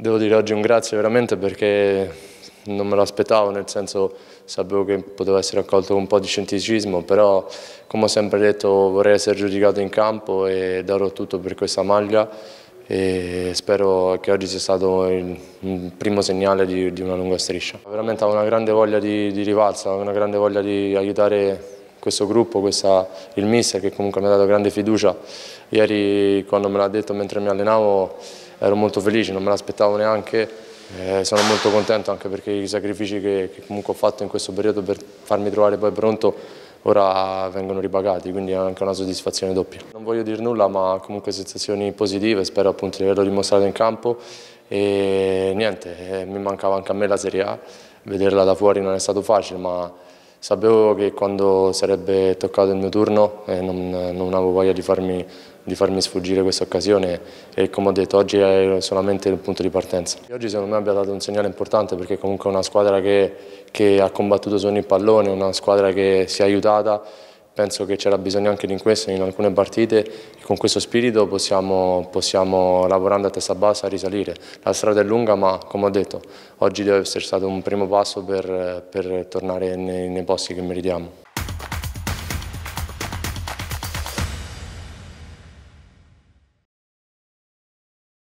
Devo dire oggi un grazie veramente perché non me lo aspettavo, nel senso sapevo che poteva essere accolto con un po' di scetticismo, però come ho sempre detto vorrei essere giudicato in campo e darò tutto per questa maglia e spero che oggi sia stato il, primo segnale di, di, una lunga striscia. Veramente ho una grande voglia di, di rivalsa, una grande voglia di aiutare questo gruppo, questa, il mister che comunque mi ha dato grande fiducia. Ieri quando me l'ha detto mentre mi allenavo ero molto felice, non me l'aspettavo neanche. Eh, sono molto contento anche perché i sacrifici che, che, comunque ho fatto in questo periodo per farmi trovare poi pronto ora vengono ripagati, quindi è anche una soddisfazione doppia. Non voglio dire nulla ma comunque sensazioni positive, spero appunto di averlo dimostrato in campo e niente, eh, mi mancava anche a me la Serie A, vederla da fuori non è stato facile ma Sapevo che quando sarebbe toccato il mio turno eh, non, non, avevo voglia di farmi, di farmi sfuggire questa occasione e come ho detto oggi è solamente il punto di partenza. Oggi secondo me abbia dato un segnale importante perché comunque è una squadra che, che ha combattuto su ogni pallone, una squadra che si è aiutata penso che c'era bisogno anche di questo in alcune partite e con questo spirito possiamo, possiamo, lavorando a testa bassa risalire. La strada è lunga ma come ho detto oggi deve essere stato un primo passo per, per tornare nei, nei posti che meritiamo.